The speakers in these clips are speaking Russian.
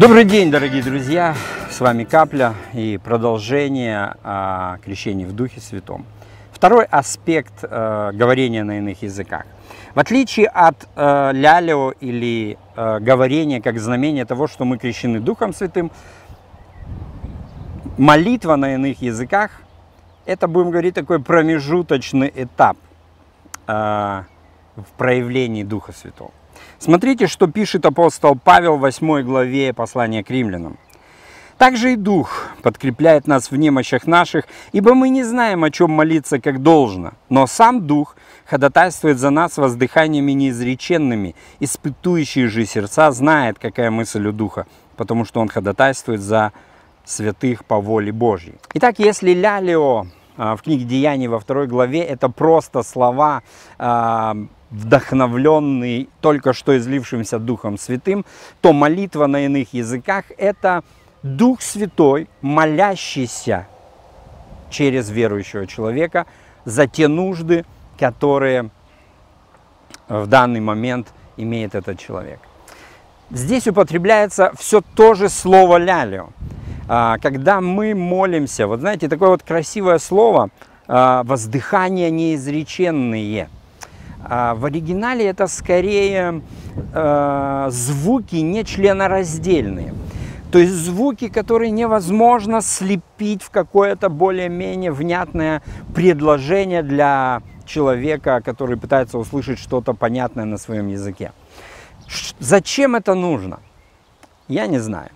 Добрый день, дорогие друзья! С вами Капля и продолжение о а, крещении в Духе Святом. Второй аспект э, говорения на иных языках. В отличие от э, лялео или э, говорения как знамение того, что мы крещены Духом Святым, молитва на иных языках – это, будем говорить, такой промежуточный этап э, в проявлении Духа Святого. Смотрите, что пишет апостол Павел в 8 главе послания к римлянам. Также и Дух подкрепляет нас в немощах наших, ибо мы не знаем, о чем молиться как должно. Но сам Дух ходатайствует за нас воздыханиями неизреченными, испытующие же сердца знает, какая мысль у Духа, потому что Он ходатайствует за святых по воле Божьей. Итак, если Лялио а, в книге Деяний во второй главе это просто слова а, вдохновленный только что излившимся Духом Святым, то молитва на иных языках – это Дух Святой, молящийся через верующего человека за те нужды, которые в данный момент имеет этот человек. Здесь употребляется все то же слово лялио, а, Когда мы молимся, вот знаете, такое вот красивое слово а, «воздыхание неизреченные». А в оригинале это скорее э, звуки не членораздельные. То есть звуки, которые невозможно слепить в какое-то более-менее внятное предложение для человека, который пытается услышать что-то понятное на своем языке. Зачем это нужно? Я не знаю.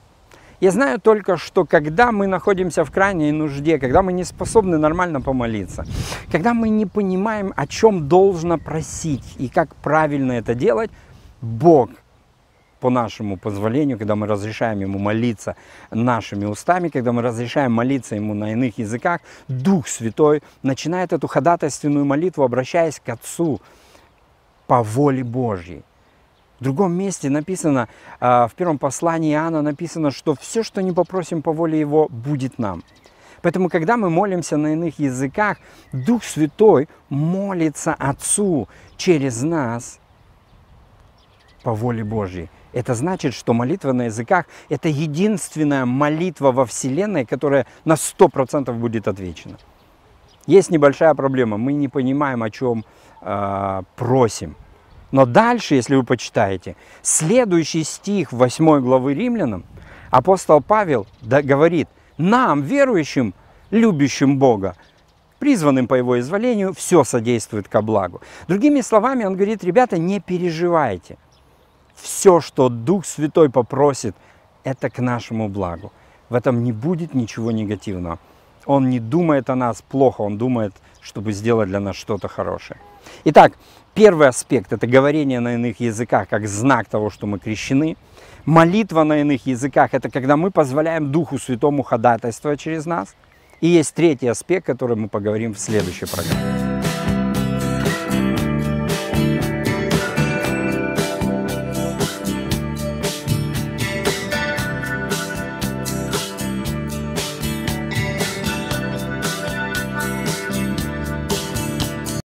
Я знаю только, что когда мы находимся в крайней нужде, когда мы не способны нормально помолиться, когда мы не понимаем, о чем должно просить и как правильно это делать, Бог по нашему позволению, когда мы разрешаем Ему молиться нашими устами, когда мы разрешаем молиться Ему на иных языках, Дух Святой начинает эту ходатайственную молитву, обращаясь к Отцу по воле Божьей. В другом месте написано, а, в первом послании Иоанна написано, что все, что не попросим по воле Его, будет нам. Поэтому, когда мы молимся на иных языках, Дух Святой молится Отцу через нас по воле Божьей. Это значит, что молитва на языках – это единственная молитва во Вселенной, которая на 100% будет отвечена. Есть небольшая проблема, мы не понимаем, о чем э, а, просим – но дальше, если вы почитаете, следующий стих 8 главы Римлянам, апостол Павел говорит, нам, верующим, любящим Бога, призванным по его изволению, все содействует ко благу. Другими словами, он говорит, ребята, не переживайте. Все, что Дух Святой попросит, это к нашему благу. В этом не будет ничего негативного. Он не думает о нас плохо, он думает, чтобы сделать для нас что-то хорошее. Итак, первый аспект – это говорение на иных языках как знак того, что мы крещены. Молитва на иных языках – это когда мы позволяем Духу Святому ходатайствовать через нас. И есть третий аспект, который мы поговорим в следующей программе.